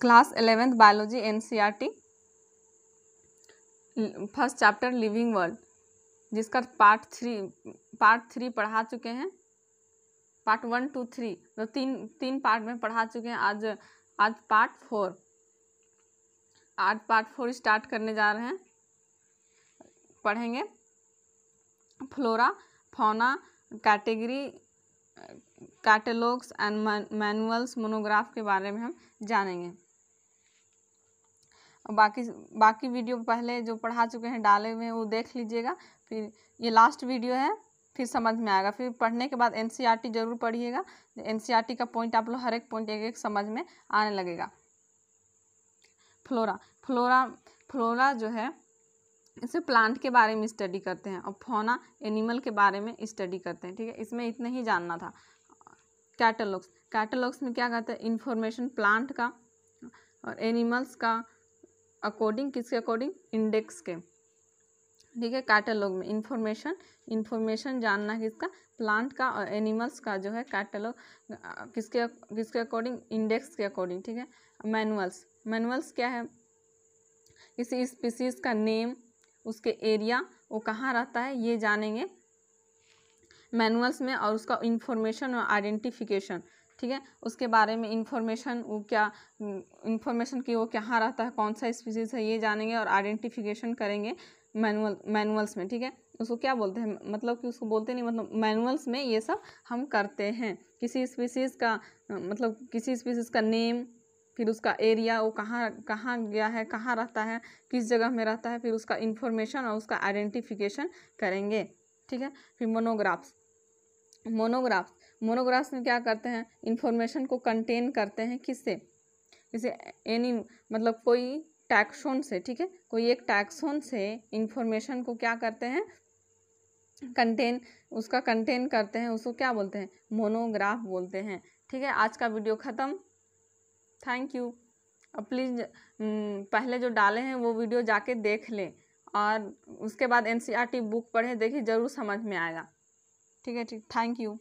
class eleventh biology in first chapter living world जिसका part three part three पढ़ा चुके हैं पार्ट वन टू थ्री तो तीन तीन पार्ट में पढ़ा चुके हैं आज आज पार्ट फोर आज पार्ट फोर स्टार्ट करने जा रहे हैं पढ़ेंगे flora fauna category catalogues and manuals monograph के बारे में हम जानेंगे और बाकी बाकी वीडियो पहले जो पढ़ा चुके हैं डाले हुए हैं वो देख लीजिएगा फिर ये लास्ट वीडियो है फिर समझ में आएगा फिर पढ़ने के बाद एन e जरूर पढ़िएगा एन e का पॉइंट आप लोग हर एक पॉइंट एक एक समझ में आने लगेगा फ्लोरा फ्लोरा फ्लोरा जो है इसे प्लांट के बारे में स्टडी करते हैं और फोना एनिमल के बारे में स्टडी करते हैं ठीक है इसमें इतना ही जानना था कैटलॉग्स कैटलॉग्स में क्या कहते हैं इन्फॉर्मेशन प्लांट का और एनिमल्स का अकॉर्डिंग किसके अकॉर्डिंग इंडेक्स के ठीक है कैटलॉग में इंफॉर्मेशन इंफॉर्मेशन जानना किसका प्लांट का और एनिमल्स का जो है कैटलॉग किसके किसके अकॉर्डिंग इंडेक्स के अकॉर्डिंग ठीक है मैनुअल्स मैनुअल्स क्या है किसी स्पीसीज का नेम उसके एरिया वो कहाँ रहता है ये जानेंगे मैनुअल्स में और उसका इंफॉर्मेशन और आइडेंटिफिकेशन ठीक है उसके बारे में इंफॉर्मेशन वो क्या इंफॉर्मेशन हम्म, कि वो कहाँ रहता है कौन सा स्पीसीज़ है ये जानेंगे और आइडेंटिफिकेशन करेंगे मैनुअल मैनुअल्स में ठीक है उसको क्या बोलते हैं मतलब कि उसको बोलते नहीं मतलब मैनुअल्स में ये सब हम करते हैं किसी स्पीसीज़ का मतलब किसी स्पीसीज़ का नेम फिर उसका एरिया वो कहाँ कहाँ गया है कहाँ रहता है किस जगह में रहता है फिर उसका इन्फॉर्मेशन और उसका आइडेंटिफिकेशन करेंगे ठीक है फिर मोनोग्राफ्स मोनोग्राफ्स मोनोग्राफ्स में क्या करते हैं इन्फॉर्मेशन को कंटेन करते हैं किससे किसे एनी मतलब कोई टैक्सोन से ठीक है कोई एक टैक्सोन से इन्फॉर्मेशन को क्या करते हैं कंटेन उसका कंटेन करते हैं उसको क्या बोलते हैं मोनोग्राफ बोलते हैं ठीक है आज का वीडियो ख़त्म थैंक यू प्लीज़ पहले जो डाले हैं वो वीडियो जाके देख लें और उसके बाद एन बुक पढ़े देखिए ज़रूर समझ में आएगा ठीक है ठीक थैंक यू